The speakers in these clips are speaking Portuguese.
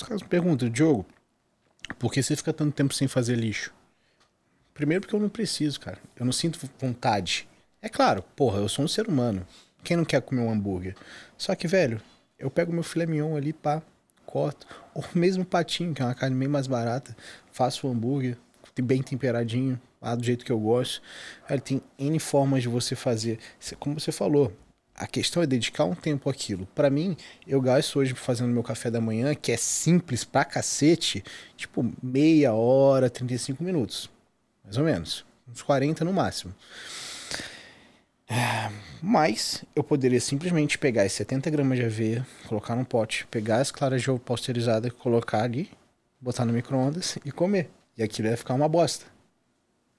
Os caras me perguntam, Diogo, por que você fica tanto tempo sem fazer lixo? Primeiro porque eu não preciso, cara. Eu não sinto vontade. É claro, porra, eu sou um ser humano. Quem não quer comer um hambúrguer? Só que, velho, eu pego meu filé mignon ali, pá, corto. Ou mesmo patinho, que é uma carne meio mais barata. Faço o hambúrguer, bem temperadinho, lá do jeito que eu gosto. Velho, tem N formas de você fazer. Como você falou, a questão é dedicar um tempo àquilo. Para mim, eu gasto hoje fazendo meu café da manhã, que é simples pra cacete, tipo meia hora, 35 minutos. Mais ou menos. Uns 40 no máximo. Mas eu poderia simplesmente pegar esses 70 gramas de aveia, colocar num pote, pegar as claras de ovo pasteurizadas, colocar ali, botar no micro-ondas e comer. E aquilo ia ficar uma bosta.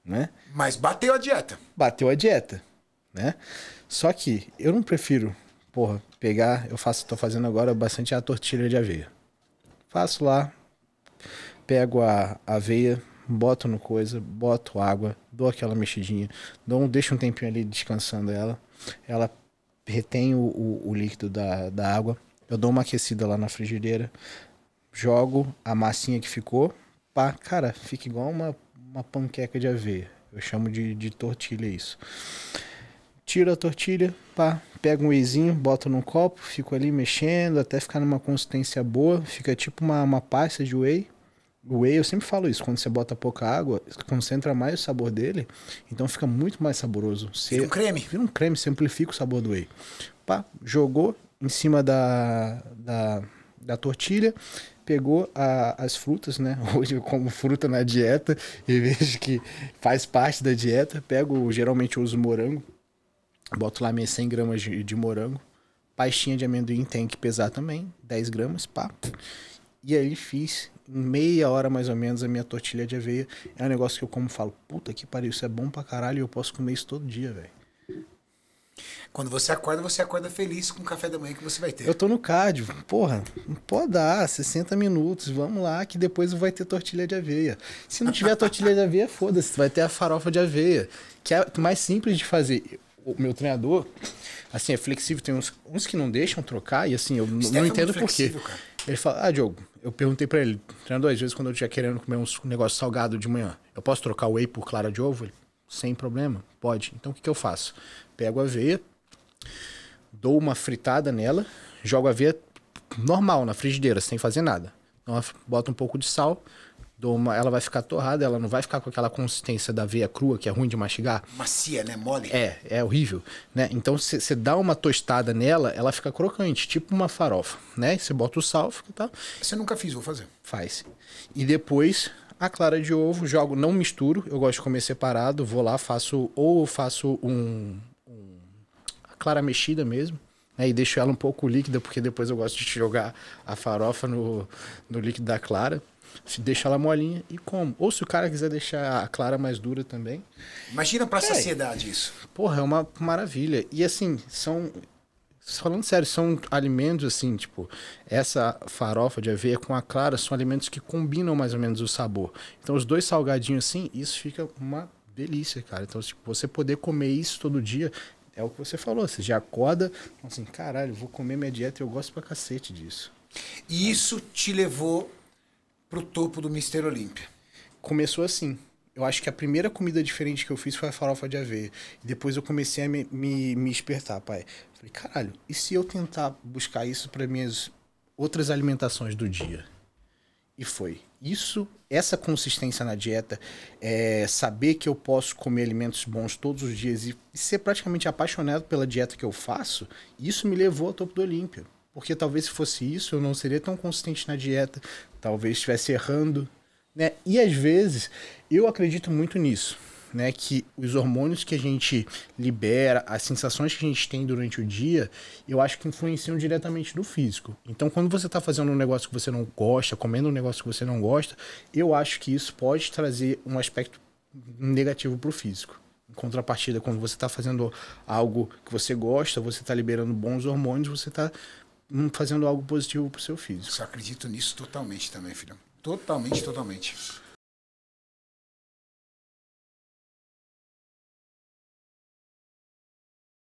Né? Mas bateu a dieta. Bateu a dieta né? Só que eu não prefiro, porra, pegar, eu faço, tô fazendo agora bastante a tortilha de aveia. Faço lá, pego a aveia, boto no coisa, boto água, dou aquela mexidinha, dou um, deixo um tempinho ali descansando ela, ela retém o, o, o líquido da, da água, eu dou uma aquecida lá na frigideira, jogo a massinha que ficou, pá, cara, fica igual uma, uma panqueca de aveia. Eu chamo de, de tortilha isso tiro a tortilha, pá, pego um wheyzinho, boto num copo, fico ali mexendo até ficar numa consistência boa, fica tipo uma, uma pasta de whey. O whey, eu sempre falo isso, quando você bota pouca água, concentra mais o sabor dele, então fica muito mais saboroso. Você, vira um creme. Vira um creme, simplifica o sabor do whey. Pá, jogou em cima da, da, da tortilha, pegou a, as frutas, né? Hoje eu como fruta na dieta e vejo que faz parte da dieta. Pego, geralmente eu uso morango, Boto lá minhas 100 gramas de, de morango. Pastinha de amendoim tem que pesar também. 10 gramas, pá. E aí fiz em meia hora mais ou menos a minha tortilha de aveia. É um negócio que eu como falo, puta que pariu, isso é bom pra caralho e eu posso comer isso todo dia, velho. Quando você acorda, você acorda feliz com o café da manhã que você vai ter. Eu tô no cardio. Porra, pode dar 60 minutos, vamos lá, que depois vai ter tortilha de aveia. Se não tiver tortilha de aveia, foda-se, vai ter a farofa de aveia, que é mais simples de fazer o meu treinador, assim, é flexível. Tem uns, uns que não deixam trocar e, assim, eu não é entendo por quê. Ele fala, ah, Diogo, eu perguntei para ele, treinador, às vezes quando eu estiver querendo comer uns, um negócio salgado de manhã, eu posso trocar o whey por clara de ovo? Ele, sem problema, pode. Então o que, que eu faço? Pego a aveia, dou uma fritada nela, jogo a aveia normal na frigideira, sem fazer nada. Então, bota um pouco de sal, uma, ela vai ficar torrada, ela não vai ficar com aquela consistência da veia crua, que é ruim de mastigar. Macia, né? Mole. É, é horrível. Né? Então, você dá uma tostada nela, ela fica crocante, tipo uma farofa, né? Você bota o sal, fica tá. Você nunca fiz, vou fazer. Faz. E depois, a clara de ovo, jogo, não misturo, eu gosto de comer separado, vou lá, faço, ou faço um, um a clara mexida mesmo, é, e deixo ela um pouco líquida, porque depois eu gosto de jogar a farofa no, no líquido da clara se deixa ela molinha e como. Ou se o cara quiser deixar a clara mais dura também. Imagina pra é, saciedade isso. Porra, é uma maravilha. E assim, são. Falando sério, são alimentos assim, tipo, essa farofa de aveia com a clara são alimentos que combinam mais ou menos o sabor. Então, os dois salgadinhos assim, isso fica uma delícia, cara. Então, tipo, você poder comer isso todo dia é o que você falou. Você já acorda, assim, caralho, vou comer minha dieta e eu gosto pra cacete disso. E isso te levou pro topo do Mister Olímpia? Começou assim. Eu acho que a primeira comida diferente que eu fiz foi a farofa de aveia. E depois eu comecei a me, me, me espertar, pai. Falei, caralho, e se eu tentar buscar isso para minhas outras alimentações do dia? E foi. Isso, essa consistência na dieta, é saber que eu posso comer alimentos bons todos os dias e ser praticamente apaixonado pela dieta que eu faço, isso me levou ao topo do Olímpia. Porque talvez se fosse isso, eu não seria tão consistente na dieta, talvez estivesse errando, né? E às vezes, eu acredito muito nisso, né, que os hormônios que a gente libera, as sensações que a gente tem durante o dia, eu acho que influenciam diretamente no físico. Então, quando você está fazendo um negócio que você não gosta, comendo um negócio que você não gosta, eu acho que isso pode trazer um aspecto negativo para o físico. Em contrapartida, quando você está fazendo algo que você gosta, você está liberando bons hormônios, você está Hum, fazendo algo positivo para seu físico. Eu acredito nisso totalmente também, filho. Totalmente, totalmente.